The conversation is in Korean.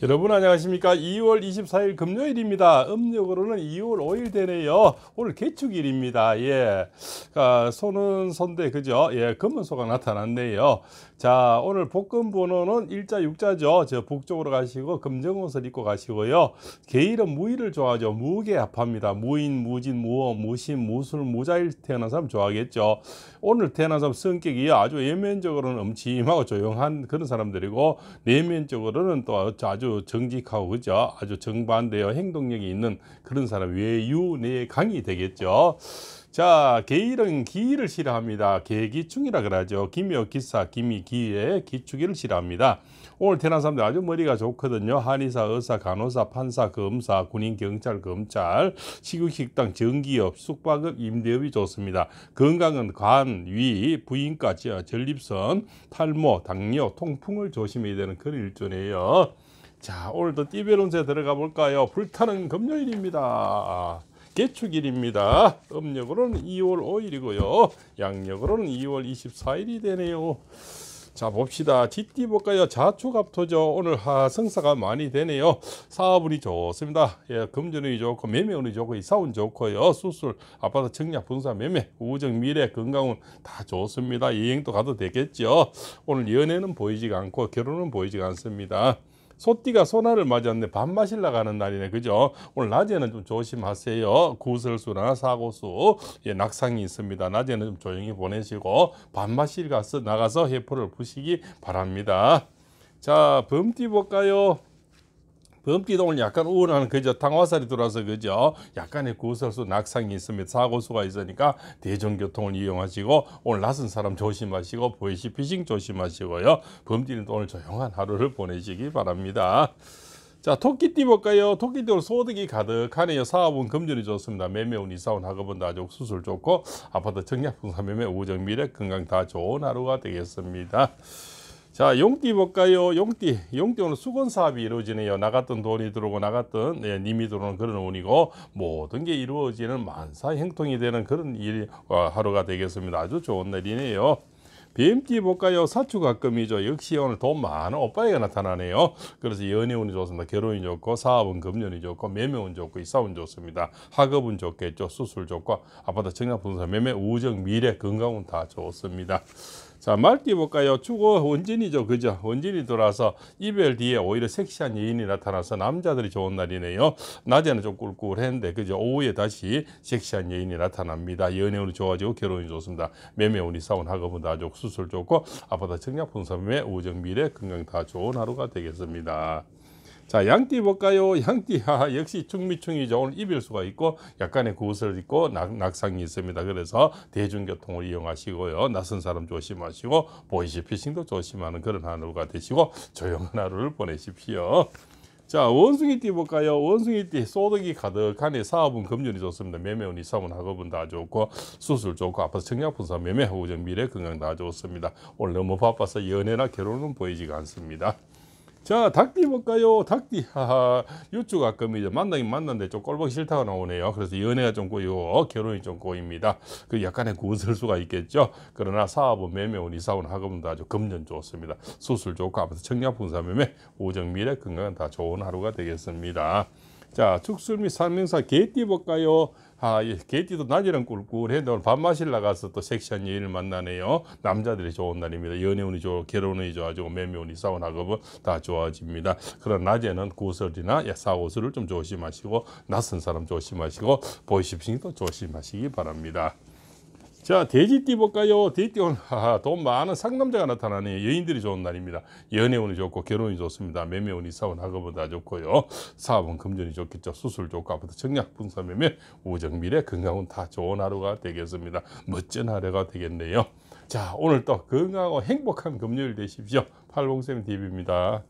여러분 안녕하십니까 2월 24일 금요일입니다 음력으로는 2월 5일 되네요 오늘 개축일입니다 예 아, 손은 손대 그죠 예 금은소가 나타났네요 자 오늘 복근 번호는 일자 육자죠 저 북쪽으로 가시고 금정옷을 입고 가시고요 개일은 무의를 좋아하죠 무게합합니다 무인 무진 무어 무신 무술 무자일 태어난 사람 좋아하겠죠 오늘 태어난 사람 성격이 아주 외면적으로는 음침하고 조용한 그런 사람들이고 내면적으로는 또 아주 아주 정직하고 그죠 아주 정반대의 행동력이 있는 그런 사람 외유내 강이 되겠죠 자 계일은 기를 싫어합니다 계기충이라 그러죠 기묘 기사 기미 기에 기축기를 싫어합니다 오늘 태어난 사람들 아주 머리가 좋거든요 한의사 의사 간호사 판사 검사 군인 경찰 검찰 식육식당 전기업 숙박업 임대업이 좋습니다 건강은 간, 위, 부인과 전립선, 탈모, 당뇨, 통풍을 조심해야 되는 그런 일조네요 자 오늘도 띠베론세 들어가 볼까요 불타는 금요일입니다 개축일입니다 음력으로는 2월 5일이고요 양력으로는 2월 24일이 되네요 자 봅시다 뒷띠 볼까요 자축압토죠 오늘 하성사가 많이 되네요 사업운이 좋습니다 예, 금전운이 좋고 매매운이 좋고 이사운 좋고요 수술 아파트 청약 분사 매매 우정 미래 건강운 다 좋습니다 여행도 가도 되겠죠 오늘 연애는 보이지 않고 결혼은 보이지 않습니다 소띠가 소나를 맞았는데 밥 마실 나가는 날이네 그죠 오늘 낮에는 좀 조심하세요 구설수나 사고수 예, 낙상이 있습니다 낮에는 좀 조용히 보내시고 밥 마실 가서 나가서 해포를 부시기 바랍니다 자 범띠 볼까요 범기동을 약간 우울한 그저 당화살이 들어와서 그죠 약간의 구설수 낙상이 있습니다 사고수가 있으니까 대중교통을 이용하시고 오늘 낯선 사람 조심하시고 보이시 피싱 조심하시고요 범띠는 오늘 조용한 하루를 보내시기 바랍니다 자 토끼띠 볼까요? 토끼띠로 소득이 가득하네요. 사업은 금전이 좋습니다. 매매운, 이사운, 학업은 다족, 수술 좋고 아파트 청약, 부산 매매, 우정, 미래, 건강 다 좋은 하루가 되겠습니다. 자, 용띠 볼까요? 용띠. 용띠 오늘 수건 사업이 이루어지네요. 나갔던 돈이 들어오고 나갔던 네, 님이 들어오는 그런 운이고 모든 게 이루어지는 만사 행통이 되는 그런 일 어, 하루가 되겠습니다. 아주 좋은 날이네요. 뱀띠 볼까요? 사추가끔이죠. 역시 오늘 돈 많은 오빠에게 나타나네요. 그래서 연애운이 좋습니다. 결혼이 좋고 사업은 금년이 좋고 매매운 좋고 이사운 좋습니다. 학업은 좋겠죠. 수술 좋고 아파트 청약 분산 매매 우정 미래 건강운 다 좋습니다. 자, 말띠 볼까요? 주고 원진이죠. 그죠? 원진이 돌아서 이별 뒤에 오히려 섹시한 여인이 나타나서 남자들이 좋은 날이네요. 낮에는 좀 꿀꿀했는데, 그죠? 오후에 다시 섹시한 여인이 나타납니다. 연애운이 좋아지고 결혼이 좋습니다. 매매운이 사운 학업은 다 좋고 수술 좋고 아파트 청약분섬의 우정 미래 건강 다 좋은 하루가 되겠습니다. 자 양띠 볼까요 양띠야 역시 충미충이죠 오늘 입을 수가 있고 약간의 구슬 을입고 낙, 상이 있습니다 그래서 대중교통을 이용하시고요 낯선 사람 조심하시고 보이시 피싱도 조심하는 그런 하루가 되시고 조용한 하루를 보내십시오 자 원숭이띠 볼까요 원숭이띠 소득이 가득하니 사업은 금전이 좋습니다 매매운 이사은 학업은 다 좋고 수술 좋고 아파서 청약분사 매매 우정 미래 건강 다 좋습니다 오늘 너무 바빠서 연애나 결혼은 보이지가 않습니다 자 닭띠 볼까요 닭띠 하하 요쪽 가끔 이제 만나긴 만났는데 좀 꼴보기 싫다고 나오네요 그래서 연애가 좀 꼬이고 결혼이 좀 꼬입니다 그 약간의 구슬수가 있겠죠 그러나 사업은 매매운 이사운 학업은 아주 금전 좋습니다 수술 좋고 아파트 청약분사 매매 오정 미래 건강은 다 좋은 하루가 되겠습니다 자, 축술 및산명사 개띠 볼까요? 아, 예, 개띠도 낮에는 꿀꿀해. 도밥 마실 나가서 또 섹시한 예인을 만나네요. 남자들이 좋은 날입니다. 연애운이 좋아, 결혼운이 좋아지고, 매매운이 싸원학업은다 좋아집니다. 그런 낮에는 구설이나 예, 사고수를 좀 조심하시고, 낯선 사람 조심하시고, 보이십싱도 조심하시기 바랍니다. 자 돼지띠 볼까요 돼지띠 오늘 하하, 돈 많은 상남자가 나타나네 여인들이 좋은 날입니다 연애운이 좋고 결혼이 좋습니다 매매운이 사원 학업보다 좋고요 사업은 금전이 좋겠죠 수술 좋고 아파트 청약 분사 매매 우정 미래 건강은 다 좋은 하루가 되겠습니다 멋진 하루가 되겠네요 자 오늘 또 건강하고 행복한 금요일 되십시오 팔봉쌤 TV입니다